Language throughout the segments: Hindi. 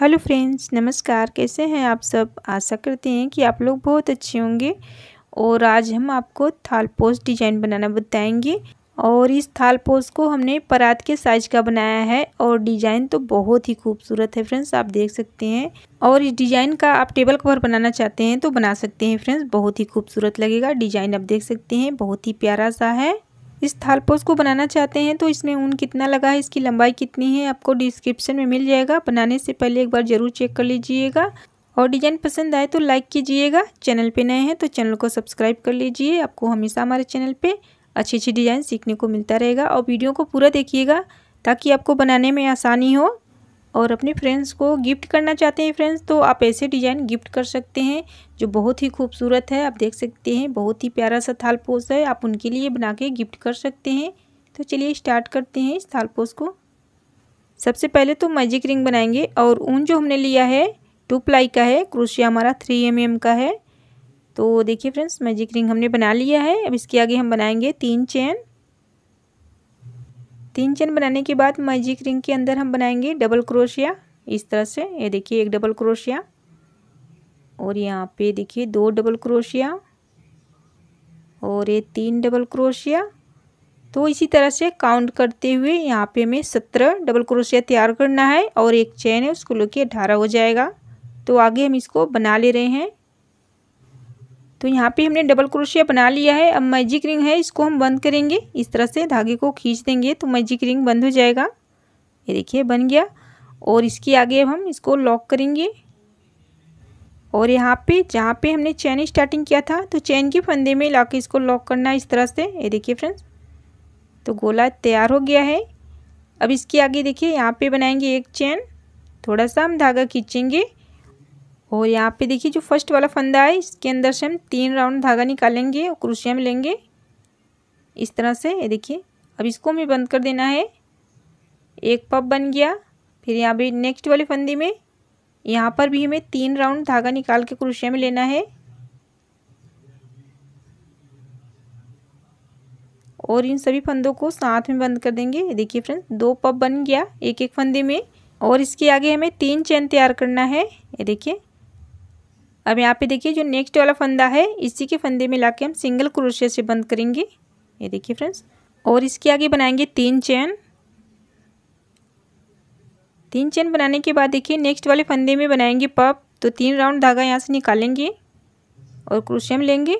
हेलो फ्रेंड्स नमस्कार कैसे हैं आप सब आशा करते हैं कि आप लोग बहुत अच्छे होंगे और आज हम आपको थाल थालपोस डिजाइन बनाना बताएंगे और इस थाल पोस्ट को हमने परात के साइज का बनाया है और डिजाइन तो बहुत ही खूबसूरत है फ्रेंड्स आप देख सकते हैं और इस डिजाइन का आप टेबल कवर बनाना चाहते हैं तो बना सकते हैं फ्रेंड्स बहुत ही खूबसूरत लगेगा डिजाइन आप देख सकते हैं बहुत ही प्यारा सा है इस थालपोस को बनाना चाहते हैं तो इसमें ऊन कितना लगा है इसकी लंबाई कितनी है आपको डिस्क्रिप्शन में मिल जाएगा बनाने से पहले एक बार ज़रूर चेक कर लीजिएगा और डिज़ाइन पसंद आए तो लाइक कीजिएगा चैनल पे नए हैं तो चैनल को सब्सक्राइब कर लीजिए आपको हमेशा हमारे चैनल पे अच्छी अच्छी डिज़ाइन सीखने को मिलता रहेगा और वीडियो को पूरा देखिएगा ताकि आपको बनाने में आसानी हो और अपने फ्रेंड्स को गिफ्ट करना चाहते हैं फ्रेंड्स तो आप ऐसे डिज़ाइन गिफ्ट कर सकते हैं जो बहुत ही खूबसूरत है आप देख सकते हैं बहुत ही प्यारा सा थाल पोस है आप उनके लिए बना के गिफ्ट कर सकते हैं तो चलिए स्टार्ट करते हैं इस थाल पोस को सबसे पहले तो मैजिक रिंग बनाएंगे और ऊन जो हमने लिया है टू प्लाई का है क्रोशिया हमारा थ्री एम एम का है तो देखिए फ्रेंड्स मैजिक रिंग हमने बना लिया है अब इसके आगे हम बनाएंगे तीन चैन तीन चेन बनाने के बाद मैजिक रिंग के अंदर हम बनाएंगे डबल क्रोशिया इस तरह से ये देखिए एक डबल क्रोशिया और यहाँ पे देखिए दो डबल क्रोशिया और ये तीन डबल क्रोशिया तो इसी तरह से काउंट करते हुए यहाँ पे हमें सत्रह डबल क्रोशिया तैयार करना है और एक चेन है उसको लेके अठारह हो जाएगा तो आगे हम इसको बना ले रहे हैं तो यहाँ पे हमने डबल क्रोशिया बना लिया है अब मैजिक रिंग है इसको हम बंद करेंगे इस तरह से धागे को खींच देंगे तो मैजिक रिंग बंद हो जाएगा ये देखिए बन गया और इसके आगे अब हम इसको लॉक करेंगे और यहाँ पे जहाँ पे हमने चैन स्टार्टिंग किया था तो चैन के फंदे में ला इसको लॉक करना है इस तरह से ये देखिए फ्रेंड्स तो गोला तैयार हो गया है अब इसके आगे देखिए यहाँ पर बनाएंगे एक चैन थोड़ा सा हम धागा खींचेंगे और यहाँ पे देखिए जो फर्स्ट वाला फंदा है इसके अंदर से हम तीन राउंड धागा निकालेंगे और क्रोशिया में लेंगे इस तरह से ये देखिए अब इसको हमें बंद कर देना है एक पप बन गया फिर यहाँ पे नेक्स्ट वाले फंदे में यहाँ पर भी हमें तीन राउंड धागा निकाल के क्रोशिया में लेना है और इन सभी फंदों को साथ में बंद कर देंगे देखिए फ्रेंड्स दो पप बन गया एक एक फंदे में और इसके आगे हमें तीन चैन तैयार करना है ये देखिए अब यहाँ पे देखिए जो नेक्स्ट वाला फंदा है इसी के फंदे में ला हम सिंगल क्रोशिया से बंद करेंगे ये देखिए फ्रेंड्स और इसके आगे बनाएंगे तीन चैन तीन चैन बनाने के बाद देखिए नेक्स्ट वाले फंदे में बनाएंगे पप तो तीन राउंड धागा यहाँ से निकालेंगे और क्रोशियम लेंगे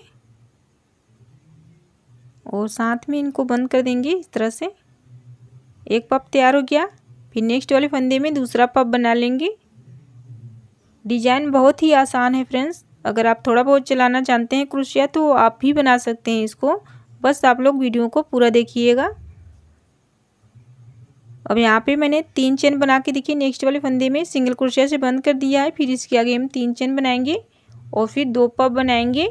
और साथ में इनको बंद कर देंगे इस तरह से एक पप तैयार हो गया फिर नेक्स्ट वाले फंदे में दूसरा पप बना लेंगे डिज़ाइन बहुत ही आसान है फ्रेंड्स अगर आप थोड़ा बहुत चलाना जानते हैं क्रोशिया तो आप भी बना सकते हैं इसको बस आप लोग वीडियो को पूरा देखिएगा अब यहाँ पे मैंने तीन चेन बना के देखिए नेक्स्ट वाले फंदे में सिंगल क्रोशिया से बंद कर दिया है फिर इसके आगे हम तीन चेन बनाएंगे और फिर दो पब बनाएंगे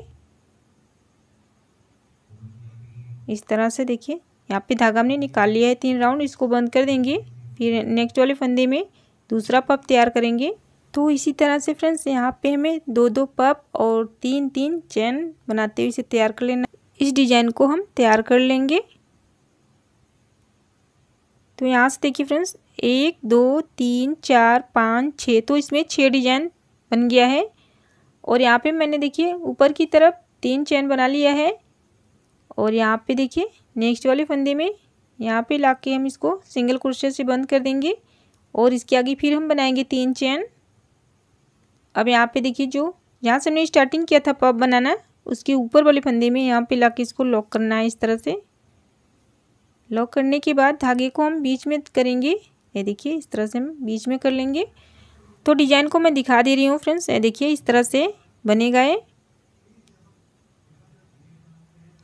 इस तरह से देखिए यहाँ पे धागा हमने निकाल लिया है तीन राउंड इसको बंद कर देंगे फिर नेक्स्ट वाले फंदे में दूसरा पब तैयार करेंगे तो इसी तरह से फ्रेंड्स यहाँ पे हमें दो दो पप और तीन तीन चैन बनाते हुए इसे तैयार कर लेना इस डिजाइन को हम तैयार कर लेंगे तो यहाँ से देखिए फ्रेंड्स एक दो तीन चार पाँच छः तो इसमें छः डिजाइन बन गया है और यहाँ पे मैंने देखिए ऊपर की तरफ तीन चैन बना लिया है और यहाँ पे देखिए नेक्स्ट वाले फंदे में यहाँ पे ला के हम इसको सिंगल क्रोशिया से बंद कर देंगे और इसके आगे फिर हम बनाएंगे तीन चैन अब यहाँ पे देखिए जो यहाँ से हमने स्टार्टिंग किया था पब बनाना उसके ऊपर वाले फंदे में यहाँ पे ला के इसको लॉक करना है इस तरह से लॉक करने के बाद धागे को हम बीच में करेंगे ये देखिए इस तरह से हम बीच में कर लेंगे तो डिज़ाइन को मैं दिखा दे रही हूँ फ्रेंड्स ये देखिए इस तरह से बनेगा ये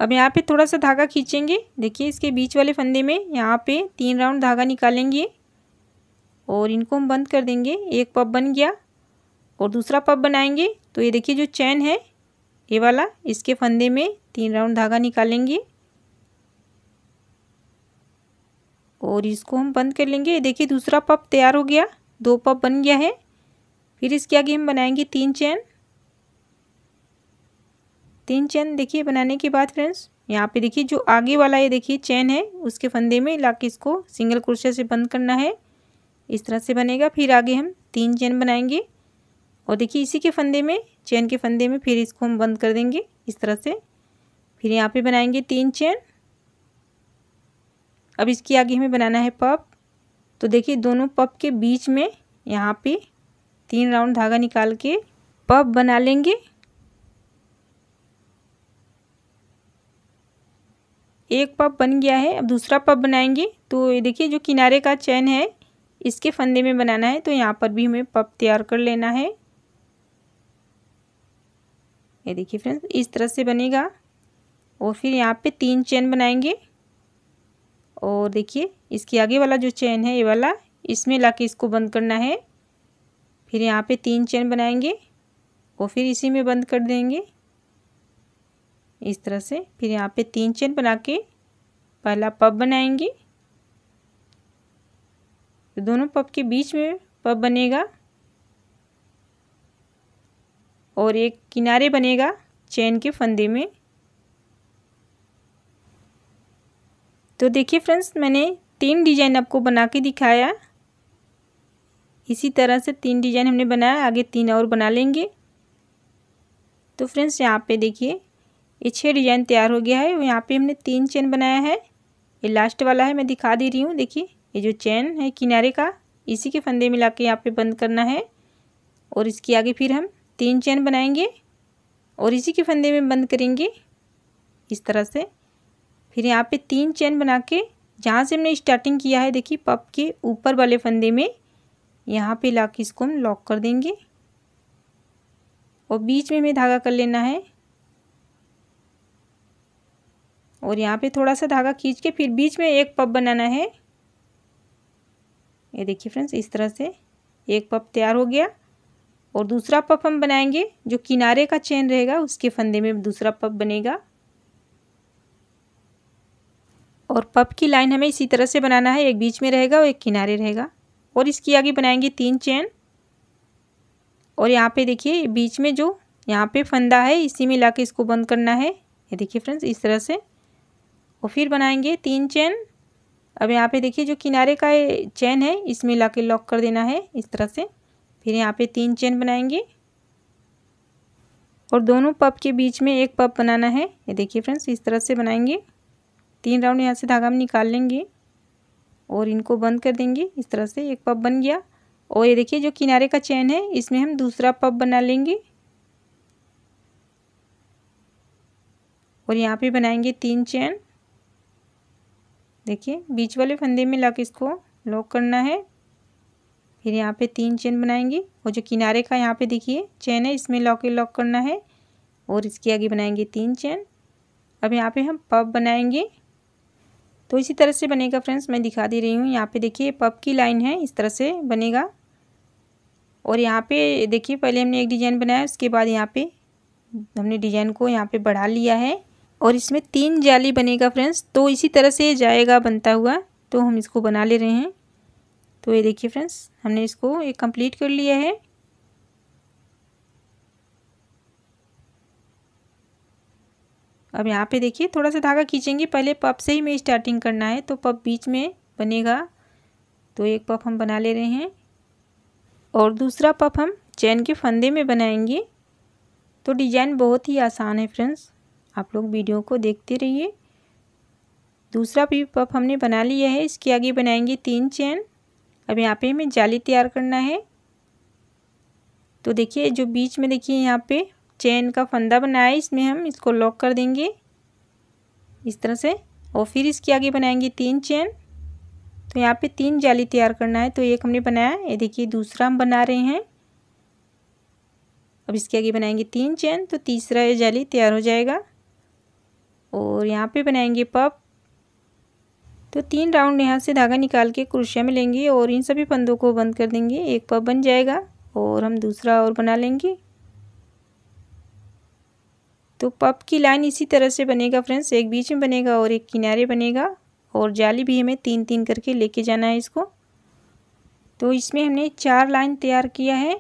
अब यहाँ पे थोड़ा सा धागा खींचेंगे देखिए इसके बीच वाले फंदे में यहाँ पे तीन राउंड धागा निकालेंगे और इनको हम बंद कर देंगे एक पब बन गया और दूसरा पप बनाएंगे तो ये देखिए जो चैन है ये वाला इसके फंदे में तीन राउंड धागा निकालेंगे और इसको हम बंद कर लेंगे ये देखिए दूसरा पप तैयार हो गया दो पप बन गया है फिर इसके आगे हम बनाएंगे तीन चैन तीन चैन देखिए बनाने के बाद फ्रेंड्स यहाँ पे देखिए जो आगे वाला ये देखिए चैन है उसके फंदे में ला के इसको सिंगल क्रोशिया से बंद करना है इस तरह से बनेगा फिर आगे हम तीन चैन बनाएंगे और देखिए इसी के फंदे में चैन के फंदे में फिर इसको हम बंद कर देंगे इस तरह से फिर यहाँ पे बनाएंगे तीन चैन अब इसके आगे हमें बनाना है पप तो देखिए दोनों पप के बीच में यहाँ पे तीन राउंड धागा निकाल के पप बना लेंगे एक पप बन गया है अब दूसरा पप बनाएंगे तो ये देखिए जो किनारे का चैन है इसके फंदे में बनाना है तो यहाँ पर भी हमें पप तैयार कर लेना है ये देखिए फ्रेंड्स इस तरह से बनेगा और फिर यहाँ पे तीन चेन बनाएंगे और देखिए इसके आगे वाला जो चेन है ये वाला इसमें ला के इसको बंद करना है फिर यहाँ पे तीन चेन बनाएंगे और फिर इसी में बंद कर देंगे इस तरह से फिर यहाँ पे तीन चेन बना के पहला पब बनाएंगे तो दोनों पब के बीच में पब बनेगा और एक किनारे बनेगा चैन के फंदे में तो देखिए फ्रेंड्स मैंने तीन डिजाइन आपको बना के दिखाया इसी तरह से तीन डिजाइन हमने बनाया आगे तीन और बना लेंगे तो फ्रेंड्स यहाँ पे देखिए ये छः डिजाइन तैयार हो गया है यहाँ पे हमने तीन चैन बनाया है ये लास्ट वाला है मैं दिखा दे रही हूँ देखिए ये जो चैन है किनारे का इसी के फंदे मिला के यहाँ पे बंद करना है और इसके आगे फिर हम तीन चैन बनाएंगे और इसी के फंदे में बंद करेंगे इस तरह से फिर यहाँ पे तीन चैन बना के जहाँ से हमने स्टार्टिंग किया है देखिए पप के ऊपर वाले फंदे में यहाँ पे ला के इसको हम लॉक कर देंगे और बीच में हमें धागा कर लेना है और यहाँ पे थोड़ा सा धागा खींच के फिर बीच में एक पप बनाना है ये देखिए फ्रेंड्स इस तरह से एक पप तैयार हो गया और दूसरा पप हम बनाएंगे जो किनारे का चेन रहेगा उसके फंदे में दूसरा पप बनेगा और पप की लाइन हमें इसी तरह से बनाना है एक बीच में रहेगा और एक किनारे रहेगा और इसकी आगे बनाएंगे तीन चेन और यहाँ पे देखिए बीच में जो यहाँ पे फंदा है इसी में ला इसको बंद करना है ये देखिए फ्रेंड्स इस तरह से और फिर बनाएंगे तीन चेन अब यहाँ पे देखिए जो किनारे का चेन है इसमें ला लॉक कर देना है इस तरह से फिर यहाँ पे तीन चेन बनाएंगे और दोनों पप के बीच में एक पप बनाना है ये देखिए फ्रेंड्स इस तरह से बनाएंगे तीन राउंड यहाँ से धागा हम निकाल लेंगे और इनको बंद कर देंगे इस तरह से एक पप बन गया और ये देखिए जो किनारे का चैन है इसमें हम दूसरा पप बना लेंगे और यहाँ पे बनाएंगे तीन चैन देखिए बीच वाले फंदे में लग इसको लॉक करना है फिर यहाँ पे तीन चेन बनाएंगे और जो किनारे का यहाँ पे देखिए चेन है इसमें लॉक लॉक करना है और इसके आगे बनाएंगे तीन चेन अब यहाँ पे हम पब बनाएंगे तो इसी तरह से बनेगा फ्रेंड्स मैं दिखा दे रही हूँ यहाँ पे देखिए पब की लाइन है इस तरह से बनेगा और यहाँ पे देखिए पहले हमने एक डिज़ाइन बनाया उसके बाद यहाँ पे हमने डिज़ाइन को यहाँ पे बढ़ा लिया है और इसमें तीन जाली बनेगा फ्रेंड्स तो इसी तरह से जाएगा बनता हुआ तो हम इसको बना ले रहे हैं तो ये देखिए फ्रेंड्स हमने इसको ये कंप्लीट कर लिया है अब यहाँ पे देखिए थोड़ा सा धागा खींचेंगे पहले पप से ही में स्टार्टिंग करना है तो पप बीच में बनेगा तो एक पप हम बना ले रहे हैं और दूसरा पप हम चैन के फंदे में बनाएंगे तो डिजाइन बहुत ही आसान है फ्रेंड्स आप लोग वीडियो को देखते रहिए दूसरा भी पप हमने बना लिया है इसके आगे बनाएंगे तीन चैन अब यहाँ पे हमें जाली तैयार करना है तो देखिए जो बीच में देखिए यहाँ पे चेन का फंदा बनाया है इसमें हम इसको लॉक कर देंगे इस तरह से और फिर इसके आगे बनाएंगे तीन चेन तो यहाँ पे तीन जाली तैयार करना है तो एक हमने बनाया ये देखिए दूसरा हम बना रहे हैं अब इसके आगे बनाएंगे तीन चेन तो तीसरा ये जाली तैयार हो जाएगा और यहाँ पे बनाएंगे पप तो तीन राउंड यहाँ से धागा निकाल के क्रोशिया में लेंगे और इन सभी फंदों को बंद कर देंगे एक पफ बन जाएगा और हम दूसरा और बना लेंगे तो पप की लाइन इसी तरह से बनेगा फ्रेंड्स एक बीच में बनेगा और एक किनारे बनेगा और जाली भी हमें तीन तीन करके लेके जाना है इसको तो इसमें हमने चार लाइन तैयार किया है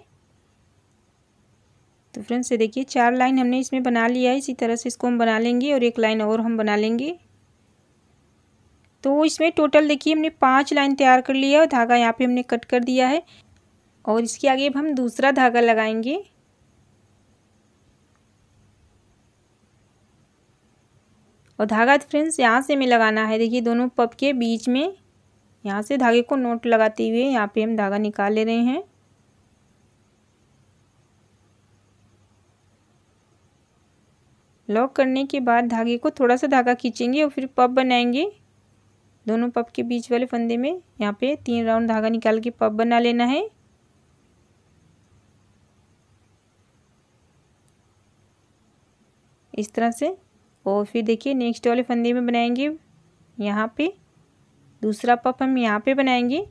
तो फ्रेंड्स ये देखिए चार लाइन हमने इसमें बना लिया है इसी तरह से इसको हम बना लेंगे और एक लाइन और हम बना लेंगे तो इसमें टोटल देखिए हमने पाँच लाइन तैयार कर लिया और धागा यहाँ पे हमने कट कर दिया है और इसके आगे अब हम दूसरा धागा लगाएंगे और धागा फ्रेंड्स यहाँ से हमें लगाना है देखिए दोनों पप के बीच में यहाँ से धागे को नोट लगाते हुए यहाँ पे हम धागा निकाल ले रहे हैं लॉक करने के बाद धागे को थोड़ा सा धागा खींचेंगे और फिर पप बनाएंगे दोनों पप के बीच वाले फंदे में यहाँ पे तीन राउंड धागा निकाल के पप बना लेना है इस तरह से और फिर देखिए नेक्स्ट वाले फंदे में बनाएंगे यहाँ पे दूसरा पप हम यहाँ पे बनाएंगे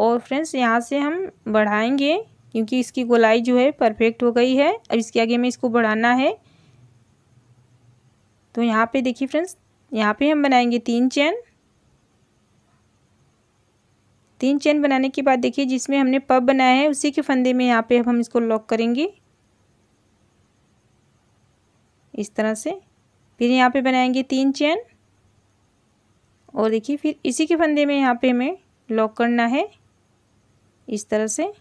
और फ्रेंड्स यहाँ से हम बढ़ाएंगे क्योंकि इसकी गोलाई जो है परफेक्ट हो गई है अब इसके आगे में इसको बढ़ाना है तो यहाँ पे देखिए फ्रेंड्स यहाँ पे हम बनाएंगे तीन चैन तीन चेन बनाने के बाद देखिए जिसमें हमने पब बनाया है उसी के फंदे में यहाँ पे अब हम इसको लॉक करेंगे इस तरह से फिर यहाँ पे बनाएंगे तीन चेन और देखिए फिर इसी के फंदे में यहाँ पे हमें लॉक करना है इस तरह से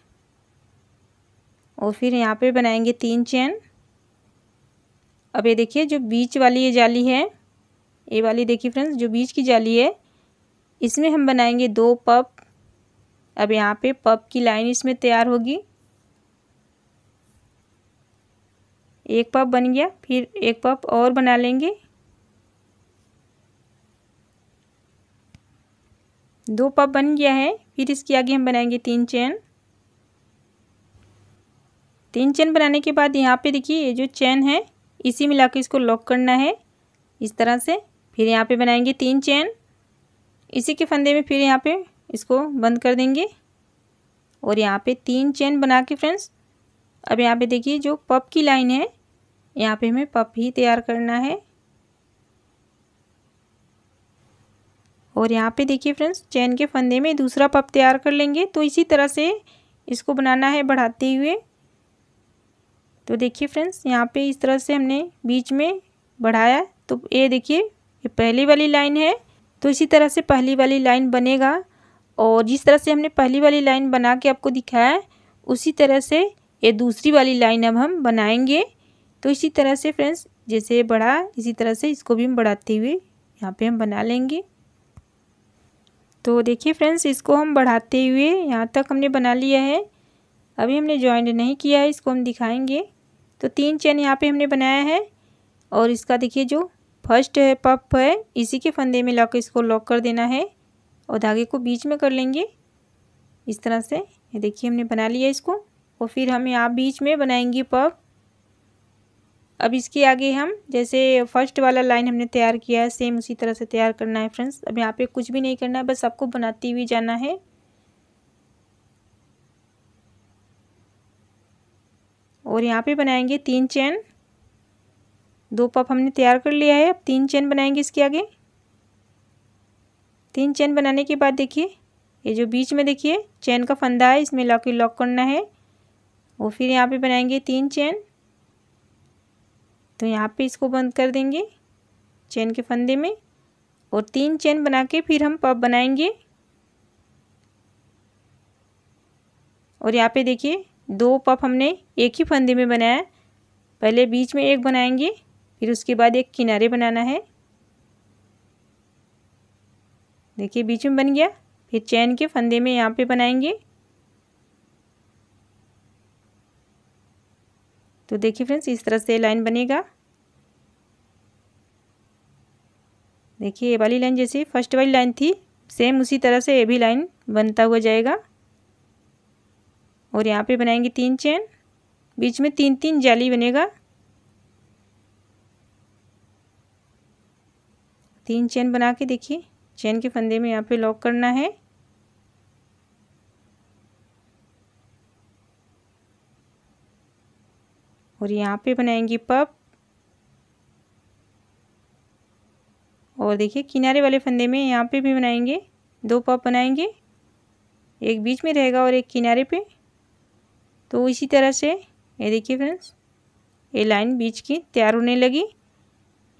और फिर यहाँ पे बनाएंगे तीन चेन अब ये देखिए जो बीच वाली ये जाली है ये वाली देखिए फ्रेंड्स जो बीच की जाली है इसमें हम बनाएंगे दो पब अब यहाँ पे पप की लाइन इसमें तैयार होगी एक पप बन गया फिर एक पप और बना लेंगे दो पप बन गया है फिर इसके आगे हम बनाएंगे तीन चैन तीन चैन बनाने के बाद यहाँ पे देखिए ये जो चैन है इसी में लाके इसको लॉक करना है इस तरह से फिर यहाँ पे बनाएंगे तीन चैन इसी के फंदे में फिर यहाँ पे इसको बंद कर देंगे और यहाँ पे तीन चेन बना के फ्रेंड्स अब यहाँ पे देखिए जो पप की लाइन है यहाँ पे हमें पप ही तैयार करना है और यहाँ पे देखिए फ्रेंड्स चैन के फंदे में दूसरा पप तैयार कर लेंगे तो इसी तरह से इसको बनाना है बढ़ाते हुए तो देखिए फ्रेंड्स यहाँ पे इस तरह से हमने बीच में बढ़ाया तो ये देखिए ये पहली वाली लाइन है तो इसी तरह से पहली वाली लाइन बनेगा और जिस तरह से हमने पहली वाली लाइन बना के आपको दिखाया उसी तरह से ये दूसरी वाली लाइन अब हम बनाएंगे तो इसी तरह से फ्रेंड्स जैसे बढ़ा इसी तरह से इसको भी हम बढ़ाते हुए यहाँ पे हम बना लेंगे तो देखिए फ्रेंड्स इसको हम बढ़ाते हुए यहाँ तक हमने बना लिया है अभी हमने ज्वाइंट नहीं किया है इसको हम दिखाएंगे तो तीन चैन यहाँ पे हमने बनाया है और इसका देखिए जो फर्स्ट है पप है इसी के फंदे में ला इसको लॉक कर देना है और धागे को बीच में कर लेंगे इस तरह से ये देखिए हमने बना लिया इसको और फिर हम यहाँ बीच में बनाएंगे पब अब इसके आगे हम जैसे फर्स्ट वाला लाइन हमने तैयार किया है सेम उसी तरह से तैयार करना है फ्रेंड्स अब यहाँ पे कुछ भी नहीं करना है बस आपको बनाती हुई जाना है और यहाँ पे बनाएंगे तीन चैन दो पप हमने तैयार कर लिया है अब तीन चैन बनाएंगे इसके आगे तीन चैन बनाने के बाद देखिए ये जो बीच में देखिए चैन का फंदा है इसमें लॉक लॉक करना है और फिर यहाँ पे बनाएंगे तीन चैन तो यहाँ पे इसको बंद कर देंगे चैन के फंदे में और तीन चैन बना के फिर हम पब बनाएंगे और यहाँ पे देखिए दो पप हमने एक ही फंदे में बनाया पहले बीच में एक बनाएंगे फिर उसके बाद एक किनारे बनाना है देखिए बीच में बन गया फिर चैन के फंदे में यहाँ पे बनाएंगे तो देखिए फ्रेंड्स इस तरह से लाइन बनेगा देखिए ये वाली लाइन जैसे फर्स्ट वाली लाइन थी सेम उसी तरह से ये भी लाइन बनता हुआ जाएगा और यहाँ पे बनाएंगे तीन चैन बीच में तीन तीन जाली बनेगा तीन चैन बना के देखिए चेन के फंदे में यहाँ पे लॉक करना है और यहाँ पे बनाएंगे पप और देखिए किनारे वाले फंदे में यहाँ पे भी बनाएंगे दो पप बनाएंगे एक बीच में रहेगा और एक किनारे पे तो इसी तरह से ये देखिए फ्रेंड्स ये लाइन बीच की तैयार होने लगी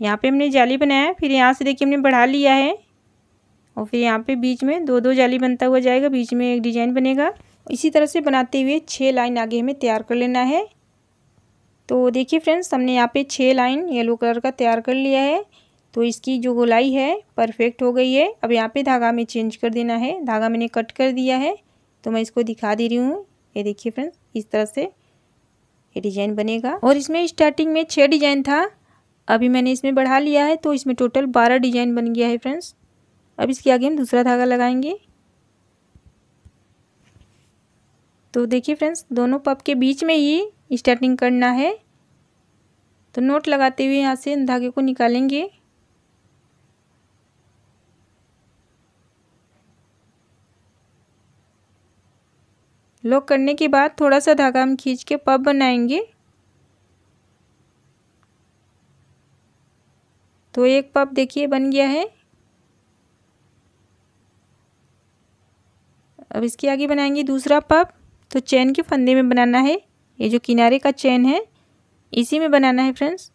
यहाँ पे हमने जाली बनाया फिर यहाँ से देखिए हमने बढ़ा लिया है और फिर यहाँ पे बीच में दो दो जाली बनता हुआ जाएगा बीच में एक डिजाइन बनेगा इसी तरह से बनाते हुए छः लाइन आगे हमें तैयार कर लेना है तो देखिए फ्रेंड्स हमने यहाँ पे छः लाइन येलो कलर का तैयार कर लिया है तो इसकी जो गोलाई है परफेक्ट हो गई है अब यहाँ पे धागा में चेंज कर देना है धागा मैंने कट कर दिया है तो मैं इसको दिखा दे रही हूँ ये देखिए फ्रेंड्स इस तरह से ये डिजाइन बनेगा और इसमें स्टार्टिंग में छः डिजाइन था अभी मैंने इसमें बढ़ा लिया है तो इसमें टोटल बारह डिजाइन बन गया है फ्रेंड्स अब इसके आगे हम दूसरा धागा लगाएंगे तो देखिए फ्रेंड्स दोनों पप के बीच में ही स्टार्टिंग करना है तो नोट लगाते हुए यहाँ से धागे को निकालेंगे लॉक करने के बाद थोड़ा सा धागा हम खींच के पप बनाएंगे तो एक पप देखिए बन गया है अब इसके आगे बनाएंगे दूसरा पब तो चैन के फंदे में बनाना है ये जो किनारे का चैन है इसी में बनाना है फ्रेंड्स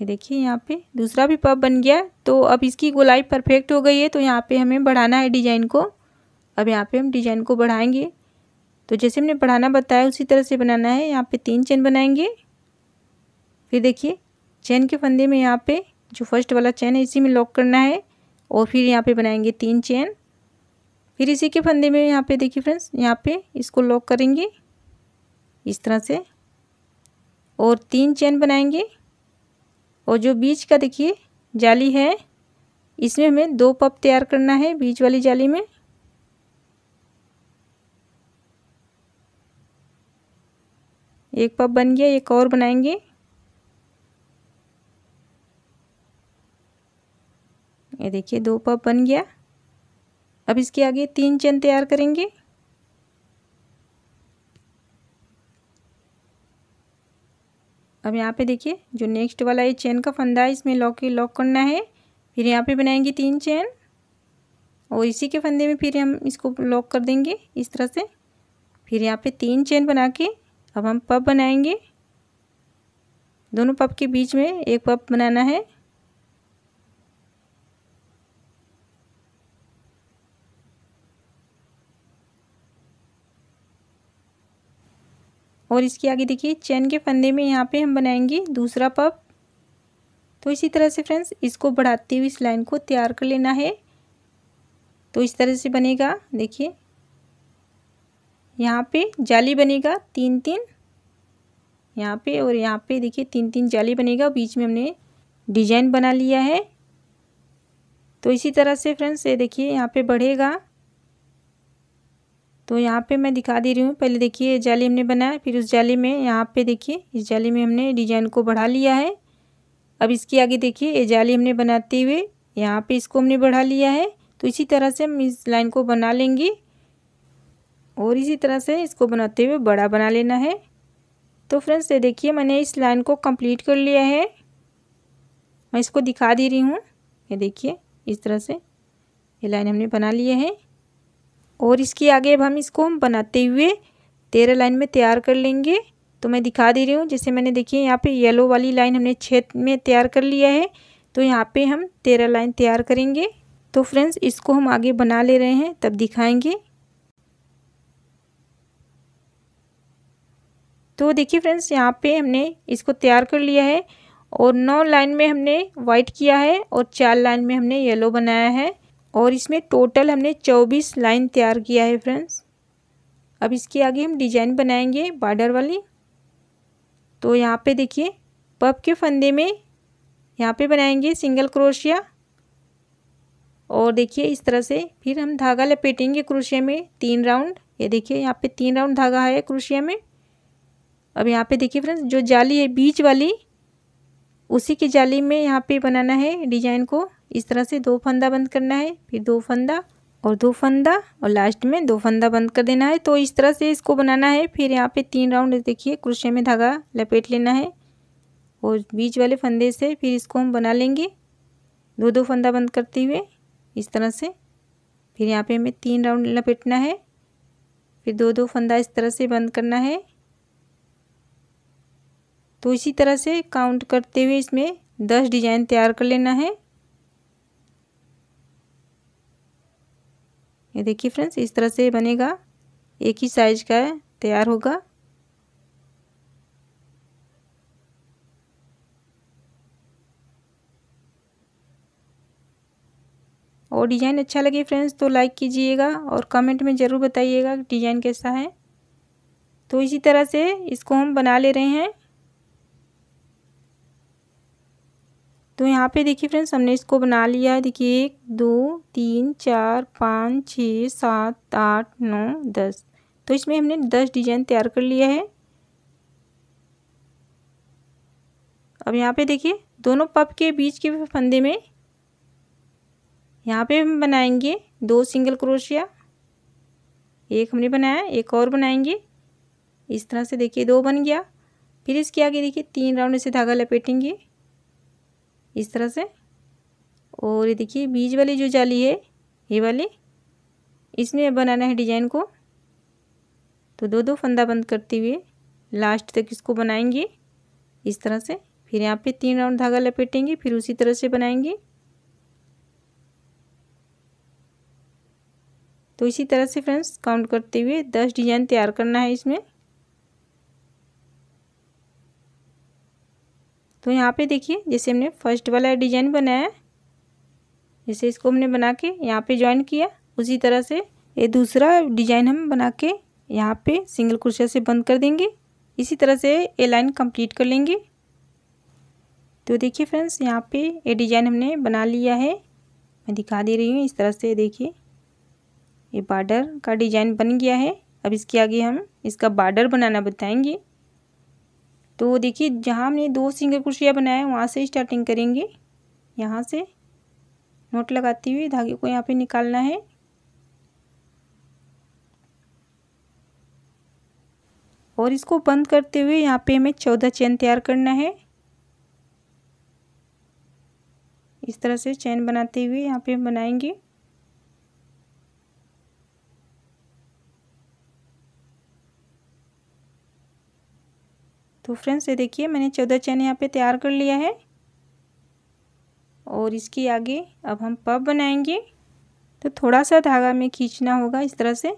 ये देखिए यहाँ पे दूसरा भी पब बन गया तो अब इसकी गोलाई परफेक्ट हो गई है तो यहाँ पे हमें बढ़ाना है डिजाइन को अब यहाँ पे हम डिजाइन को बढ़ाएंगे तो जैसे हमने बढ़ाना बताया उसी तरह से बनाना है यहाँ पे तीन चैन बनाएंगे फिर देखिए चैन के फंदे में यहाँ पे जो फर्स्ट वाला चैन है इसी में लॉक करना है और फिर यहाँ पे बनाएंगे तीन चैन फिर इसी के फंदे में यहाँ पे देखिए फ्रेंड्स यहाँ पे इसको लॉक करेंगे इस तरह से और तीन चैन बनाएंगे और जो बीच का देखिए जाली है इसमें हमें दो पप तैयार करना है बीच वाली जाली में एक पप बन गया एक और बनाएंगे ये देखिए दो पप बन गया अब इसके आगे तीन चेन तैयार करेंगे अब यहाँ पे देखिए जो नेक्स्ट वाला ये चेन का फंदा है इसमें लॉक ही लॉक करना है फिर यहाँ पे बनाएंगे तीन चेन और इसी के फंदे में फिर हम इसको लॉक कर देंगे इस तरह से फिर यहाँ पे तीन चेन बना के अब हम पब बनाएंगे दोनों पब के बीच में एक पब बनाना है और इसके आगे देखिए चैन के फंदे में यहाँ पे हम बनाएंगे दूसरा पप तो इसी तरह से फ्रेंड्स इसको बढ़ाते हुए इस लाइन को तैयार कर लेना है तो इस तरह से बनेगा देखिए यहाँ पे जाली बनेगा तीन तीन यहाँ पे और यहाँ पे देखिए तीन तीन जाली बनेगा बीच में हमने डिजाइन बना लिया है तो इसी तरह से फ्रेंड्स ये देखिए यहाँ पे बढ़ेगा तो यहाँ पे मैं दिखा दे रही हूँ पहले देखिए जाली हमने बनाया फिर उस जाली में यहाँ पे देखिए इस जाली में हमने डिजाइन को बढ़ा लिया है अब इसके आगे देखिए ये जाली हमने बनाते हुए यहाँ पे इसको हमने बढ़ा लिया है तो इसी तरह से हम इस लाइन को बना लेंगे और इसी तरह से इसको बनाते हुए बड़ा बना लेना है तो फ्रेंड्स ये देखिए मैंने इस लाइन को कम्प्लीट कर लिया है मैं इसको दिखा दे रही हूँ ये देखिए इस तरह से ये लाइन हमने बना लिया है और इसके आगे अब हम इसको बनाते हुए तेरह लाइन में तैयार कर लेंगे तो मैं दिखा दे रही हूँ जैसे मैंने देखिए यहाँ पे येलो वाली लाइन हमने छेद में तैयार कर लिया है तो यहाँ पे हम तेरह लाइन तैयार करेंगे तो फ्रेंड्स इसको हम आगे बना ले रहे हैं तब दिखाएंगे तो देखिए फ्रेंड्स यहाँ पे हमने इसको तैयार कर लिया है और नौ लाइन में हमने वाइट किया है और चार लाइन में हमने येलो बनाया है और इसमें टोटल हमने चौबीस लाइन तैयार किया है फ्रेंड्स अब इसके आगे हम डिजाइन बनाएंगे बॉर्डर वाली तो यहाँ पे देखिए पब के फंदे में यहाँ पे बनाएंगे सिंगल क्रोशिया और देखिए इस तरह से फिर हम धागा लपेटेंगे क्रोशिया में तीन राउंड ये देखिए यहाँ पे तीन राउंड धागा है क्रोशिया में अब यहाँ पे देखिए फ्रेंड्स जो जाली है बीच वाली उसी की जाली में यहाँ पे बनाना है डिजाइन को इस तरह से दो फंदा बंद करना है फिर दो फंदा और दो फंदा और लास्ट में दो फंदा बंद कर देना है तो इस तरह से इसको बनाना है फिर यहाँ पे तीन राउंड देखिए क्रोशे में धागा लपेट लेना है और बीच वाले फंदे से फिर इसको हम बना लेंगे दो दो फंदा बंद करते हुए इस तरह से फिर यहाँ पे हमें तीन राउंड लपेटना है फिर दो दो फंदा इस तरह से बंद करना है तो इसी तरह से काउंट करते हुए इसमें दस डिजाइन तैयार कर लेना है ये देखिए फ्रेंड्स इस तरह से बनेगा एक ही साइज का है तैयार होगा और डिज़ाइन अच्छा लगे फ्रेंड्स तो लाइक कीजिएगा और कमेंट में ज़रूर बताइएगा डिज़ाइन कैसा है तो इसी तरह से इसको हम बना ले रहे हैं तो यहाँ पे देखिए फ्रेंड्स हमने इसको बना लिया है देखिए एक दो तीन चार पाँच छः सात आठ नौ दस तो इसमें हमने दस डिजाइन तैयार कर लिया है अब यहाँ पे देखिए दोनों पप के बीच के फंदे में यहाँ पे हम बनाएंगे दो सिंगल क्रोशिया एक हमने बनाया एक और बनाएंगे इस तरह से देखिए दो बन गया फिर इसके आगे देखिए तीन राउंड से धागा लपेटेंगे इस तरह से और ये देखिए बीज वाली जो जाली है ये वाली इसमें बनाना है डिजाइन को तो दो दो फंदा बंद करते हुए लास्ट तक इसको बनाएंगे इस तरह से फिर यहाँ पे तीन राउंड धागा लपेटेंगे फिर उसी तरह से बनाएंगे तो इसी तरह से फ्रेंड्स काउंट करते हुए दस डिजाइन तैयार करना है इसमें तो यहाँ पे देखिए जैसे हमने फर्स्ट वाला डिजाइन बनाया जैसे इसको हमने बना के यहाँ पे ज्वाइन किया उसी तरह से ये दूसरा डिजाइन हम बना के यहाँ पे सिंगल क्रोशिया से बंद कर देंगे इसी तरह से ये लाइन कंप्लीट कर लेंगे तो देखिए फ्रेंड्स यहाँ पे ये डिज़ाइन हमने बना लिया है मैं दिखा दे रही हूँ इस तरह से देखिए ये बार्डर का डिज़ाइन बन गया है अब इसके आगे हम इसका बार्डर बनाना बताएंगे तो देखिए जहाँ हमने दो सिंगल क्रोशिया बनाया है वहाँ से स्टार्टिंग करेंगे यहाँ से नोट लगाती हुई धागे को यहाँ पे निकालना है और इसको बंद करते हुए यहाँ पे हमें चौदह चैन तैयार करना है इस तरह से चैन बनाते हुए यहाँ पे हम बनाएंगे तो फ्रेंड्स ये देखिए मैंने चौदह चैन यहाँ पे तैयार कर लिया है और इसके आगे अब हम पब बनाएंगे तो थोड़ा सा धागा में खींचना होगा इस तरह से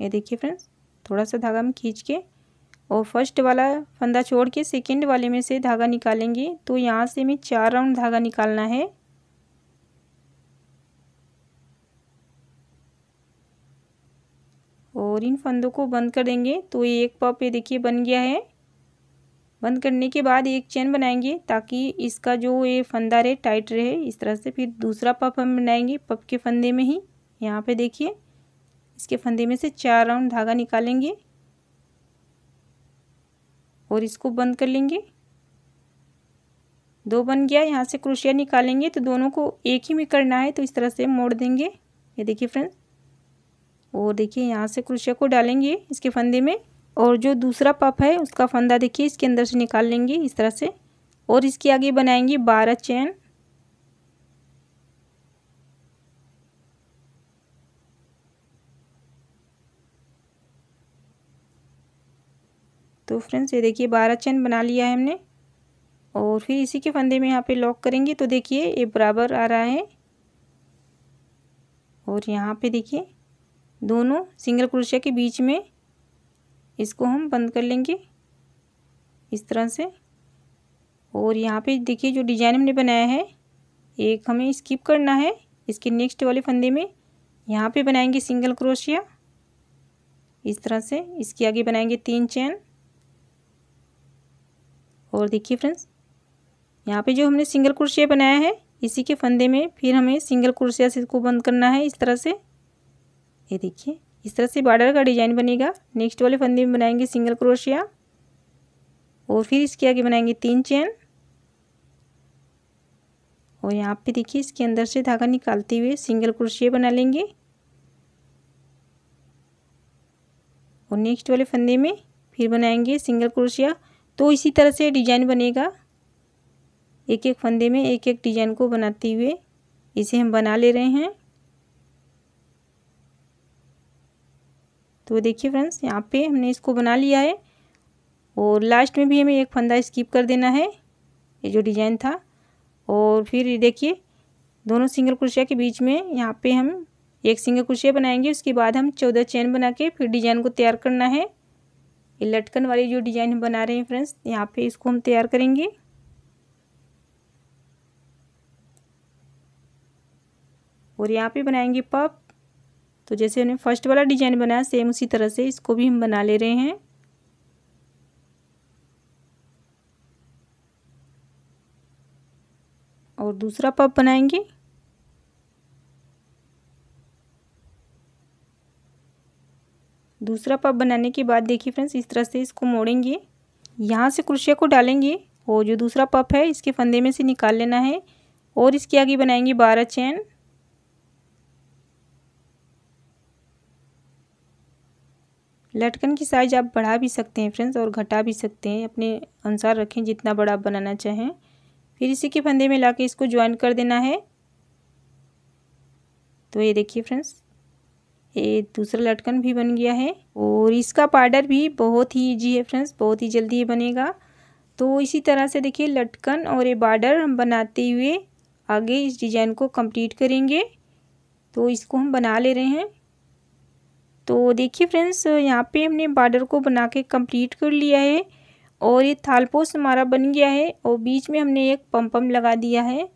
ये देखिए फ्रेंड्स थोड़ा सा धागा में खींच के और फर्स्ट वाला फंदा छोड़ के सेकेंड वाले में से धागा निकालेंगे तो यहाँ से हमें चार राउंड धागा निकालना है और इन फंदों को बंद कर देंगे तो ये एक पप ये देखिए बन गया है बंद करने के बाद एक चेन बनाएंगे ताकि इसका जो ये फंदा रहे टाइट रहे इस तरह से फिर दूसरा पप हम बनाएंगे पप के फंदे में ही यहाँ पे देखिए इसके फंदे में से चार राउंड धागा निकालेंगे और इसको बंद कर लेंगे दो बन गया यहाँ से क्रोशिया निकालेंगे तो दोनों को एक ही में करना है तो इस तरह से मोड़ देंगे ये देखिए फ्रेंड्स और देखिए यहाँ से क्रोशिया को डालेंगे इसके फंदे में और जो दूसरा पप है उसका फंदा देखिए इसके अंदर से निकाल लेंगे इस तरह से और इसके आगे बनाएंगे बारह चैन तो फ्रेंड्स ये देखिए बारह चैन बना लिया है हमने और फिर इसी के फंदे में यहाँ पे लॉक करेंगे तो देखिए ये बराबर आ रहा है और यहाँ पे देखिए दोनों सिंगल क्रोशिया के बीच में इसको हम बंद कर लेंगे इस तरह से और यहाँ पे देखिए जो डिजाइन हमने बनाया है एक हमें स्किप करना है इसके नेक्स्ट वाले फंदे में यहाँ पे बनाएंगे सिंगल क्रोशिया इस तरह से इसके आगे बनाएंगे तीन चैन और देखिए फ्रेंड्स यहाँ पे जो हमने सिंगल क्रोशिया बनाया है इसी के फंदे में फिर हमें सिंगल क्रोशिया से इसको बंद करना है इस तरह से ये देखिए इस तरह से बॉर्डर का डिजाइन बनेगा नेक्स्ट वाले फंदे में बनाएंगे सिंगल क्रोशिया और फिर इसके आगे बनाएंगे तीन चैन और यहाँ पे देखिए इसके अंदर से धागा निकालते हुए सिंगल क्रोशिया बना लेंगे और नेक्स्ट वाले फंदे में फिर बनाएंगे सिंगल क्रोशिया तो इसी तरह से डिजाइन बनेगा एक एक फंदे में एक एक डिजाइन को बनाते हुए इसे हम बना ले रहे हैं तो देखिए फ्रेंड्स यहाँ पे हमने इसको बना लिया है और लास्ट में भी हमें एक फंदा स्किप कर देना है ये जो डिज़ाइन था और फिर देखिए दोनों सिंगल कुर्सिया के बीच में यहाँ पे हम एक सिंगल कुर्सिया बनाएंगे उसके बाद हम चौदह चैन बना के फिर डिज़ाइन को तैयार करना है ये लटकन वाली जो डिज़ाइन हम बना रहे हैं फ्रेंड्स यहाँ पे इसको हम तैयार करेंगे और यहाँ पे बनाएंगे पप तो जैसे हमने फर्स्ट वाला डिजाइन बनाया सेम उसी तरह से इसको भी हम बना ले रहे हैं और दूसरा पप बनाएंगे दूसरा पप बनाने के बाद देखिए फ्रेंड्स इस तरह से इसको मोड़ेंगे यहाँ से क्रोशिया को डालेंगे और जो दूसरा पप है इसके फंदे में से निकाल लेना है और इसके आगे बनाएंगे बारह चैन लटकन की साइज़ आप बढ़ा भी सकते हैं फ्रेंड्स और घटा भी सकते हैं अपने अनुसार रखें जितना बड़ा आप बनाना चाहें फिर इसी के फंदे में ला के इसको ज्वाइन कर देना है तो ये देखिए फ्रेंड्स ये दूसरा लटकन भी बन गया है और इसका पार्डर भी बहुत ही ईजी है फ्रेंड्स बहुत ही जल्दी ये बनेगा तो इसी तरह से देखिए लटकन और ये बार्डर हम बनाते हुए आगे इस डिज़ाइन को कंप्लीट करेंगे तो इसको हम बना ले रहे हैं तो देखिए फ्रेंड्स यहाँ पे हमने बॉर्डर को बना के कम्प्लीट कर लिया है और ये थालपोस हमारा बन गया है और बीच में हमने एक पम्पम लगा दिया है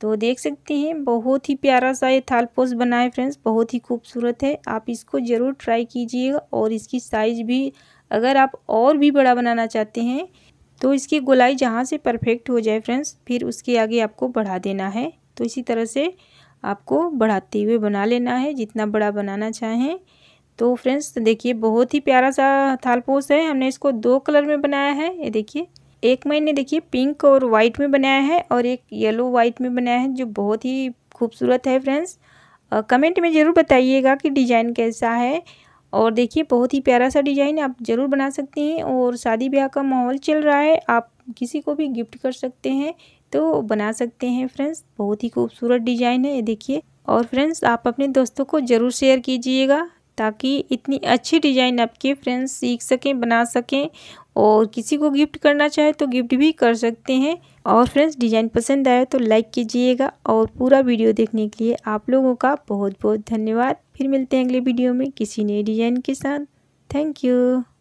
तो देख सकते हैं बहुत ही प्यारा सा ये थालपोस बना है फ्रेंड्स बहुत ही खूबसूरत है आप इसको ज़रूर ट्राई कीजिएगा और इसकी साइज़ भी अगर आप और भी बड़ा बनाना चाहते हैं तो इसकी गोलाई जहाँ से परफेक्ट हो जाए फ्रेंड्स फिर उसके आगे आपको बढ़ा देना है तो इसी तरह से आपको बढ़ाते हुए बना लेना है जितना बड़ा बनाना चाहें तो फ्रेंड्स देखिए बहुत ही प्यारा सा थालपोस है हमने इसको दो कलर में बनाया है ये देखिए एक मैंने देखिए पिंक और वाइट में बनाया है और एक येलो वाइट में बनाया है जो बहुत ही खूबसूरत है फ्रेंड्स कमेंट में ज़रूर बताइएगा कि डिज़ाइन कैसा है और देखिए बहुत ही प्यारा सा डिज़ाइन आप ज़रूर बना सकते हैं और शादी ब्याह का माहौल चल रहा है आप किसी को भी गिफ्ट कर सकते हैं तो बना सकते हैं फ्रेंड्स बहुत ही खूबसूरत डिजाइन है ये देखिए और फ्रेंड्स आप अपने दोस्तों को ज़रूर शेयर कीजिएगा ताकि इतनी अच्छी डिज़ाइन आपके फ्रेंड्स सीख सकें बना सकें और किसी को गिफ्ट करना चाहे तो गिफ्ट भी कर सकते हैं और फ्रेंड्स डिज़ाइन पसंद आया तो लाइक कीजिएगा और पूरा वीडियो देखने के लिए आप लोगों का बहुत बहुत धन्यवाद फिर मिलते हैं अगले वीडियो में किसी नए डिज़ाइन के साथ थैंक यू